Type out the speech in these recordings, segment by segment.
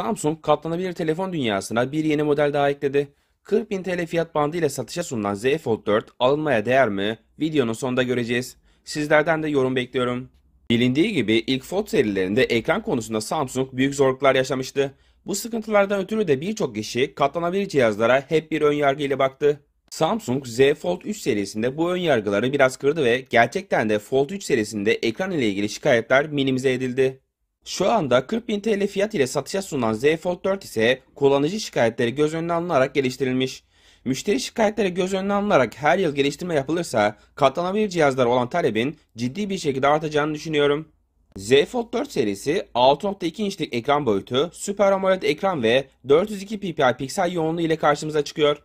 Samsung katlanabilir telefon dünyasına bir yeni model daha ekledi. 40 bin TL fiyat bandı ile satışa sunulan Z Fold 4 alınmaya değer mi? Videonun sonunda göreceğiz. Sizlerden de yorum bekliyorum. Bilindiği gibi ilk Fold serilerinde ekran konusunda Samsung büyük zorluklar yaşamıştı. Bu sıkıntılardan ötürü de birçok kişi katlanabilir cihazlara hep bir önyargı ile baktı. Samsung Z Fold 3 serisinde bu önyargıları biraz kırdı ve gerçekten de Fold 3 serisinde ekran ile ilgili şikayetler minimize edildi. Şu anda 40.000 TL fiyat ile satışa sunulan Z Fold 4 ise kullanıcı şikayetleri göz önüne alınarak geliştirilmiş. Müşteri şikayetleri göz önüne alınarak her yıl geliştirme yapılırsa katlanabilir cihazlar olan talebin ciddi bir şekilde artacağını düşünüyorum. Z Fold 4 serisi 6.2 inçlik ekran boyutu, Super AMOLED ekran ve 402 ppi piksel yoğunluğu ile karşımıza çıkıyor.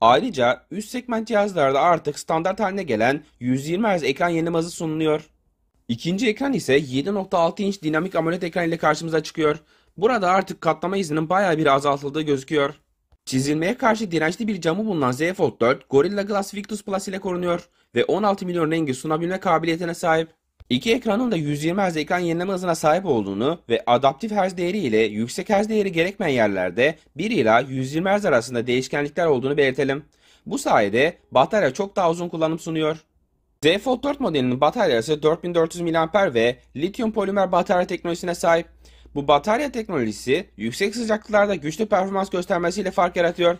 Ayrıca üst segment cihazlarda artık standart haline gelen 120 Hz ekran yenileme hızı sunuluyor. İkinci ekran ise 7.6 inç dinamik AMOLED ekran ile karşımıza çıkıyor. Burada artık katlama izinin baya bir azaltıldığı gözüküyor. Çizilmeye karşı dirençli bir camı bulunan Z Fold 4 Gorilla Glass Victus Plus ile korunuyor ve 16 milyon rengi sunabilme kabiliyetine sahip. İki ekranın da 120 Hz ekran yenileme hızına sahip olduğunu ve adaptif hz değeri ile yüksek hz değeri gerekmeyen yerlerde 1 ila 120 Hz arasında değişkenlikler olduğunu belirtelim. Bu sayede batarya çok daha uzun kullanım sunuyor. Z Fold 4 modelinin bataryası 4400 mAh ve lityum polimer batarya teknolojisine sahip. Bu batarya teknolojisi yüksek sıcaklıklarda güçlü performans göstermesiyle fark yaratıyor.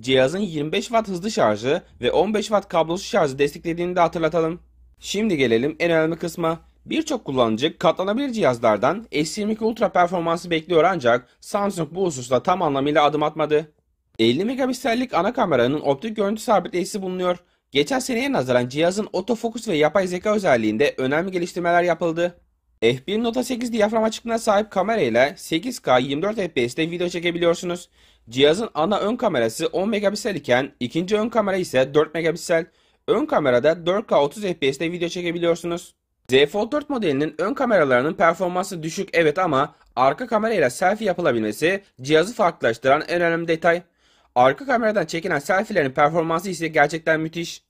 Cihazın 25 Watt hızlı şarjı ve 15 Watt kablosuz şarjı desteklediğini de hatırlatalım. Şimdi gelelim en önemli kısma. Birçok kullanıcı katlanabilir cihazlardan S22 Ultra performansı bekliyor ancak Samsung bu hususta tam anlamıyla adım atmadı. 50 megapiksellik ana kameranın optik görüntü sabitleyici bulunuyor. Geçen seneye nazaran cihazın otofokus ve yapay zeka özelliğinde önemli geliştirmeler yapıldı. F1.8 diyafram açıklığına sahip kamerayla 8K 24 FPS'te video çekebiliyorsunuz. Cihazın ana ön kamerası 10 megapiksel iken ikinci ön kamera ise 4 megapiksel. Ön kamerada 4K 30 FPS'te video çekebiliyorsunuz. Z Fold 4 modelinin ön kameralarının performansı düşük evet ama arka kamerayla selfie yapılabilmesi cihazı farklılaştıran en önemli detay. Arka kameradan çekilen selfielerin performansı ise gerçekten müthiş.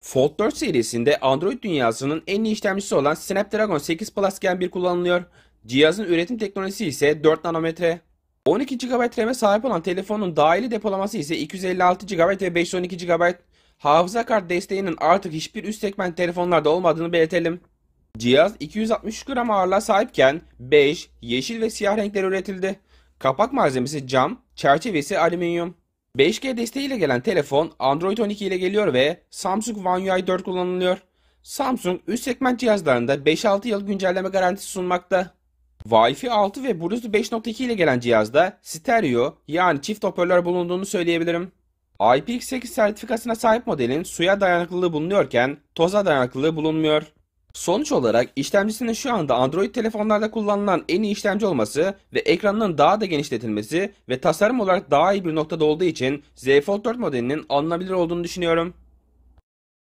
Fold 4 serisinde Android dünyasının en iyi işlemcisi olan Snapdragon 8 Plus Gen 1 kullanılıyor. Cihazın üretim teknolojisi ise 4 nanometre. 12 GB RAM'e sahip olan telefonun dahili depolaması ise 256 GB ve 512 GB. Hafıza kart desteğinin artık hiçbir üst segment telefonlarda olmadığını belirtelim. Cihaz 260 gram ağırlığa sahipken bej, yeşil ve siyah renkler üretildi. Kapak malzemesi cam, çerçeve ise alüminyum. 5G desteğiyle gelen telefon Android 12 ile geliyor ve Samsung One UI 4 kullanılıyor. Samsung üst segment cihazlarında 5-6 yıl güncelleme garantisi sunmakta. Wi-Fi 6 ve Bluetooth 5.2 ile gelen cihazda stereo yani çift hoparlör bulunduğunu söyleyebilirim. IPX8 sertifikasına sahip modelin suya dayanıklılığı bulunuyorken toza dayanıklılığı bulunmuyor. Sonuç olarak işlemcisinin şu anda Android telefonlarda kullanılan en iyi işlemci olması ve ekranının daha da genişletilmesi ve tasarım olarak daha iyi bir noktada olduğu için Z Fold 4 modelinin alınabilir olduğunu düşünüyorum.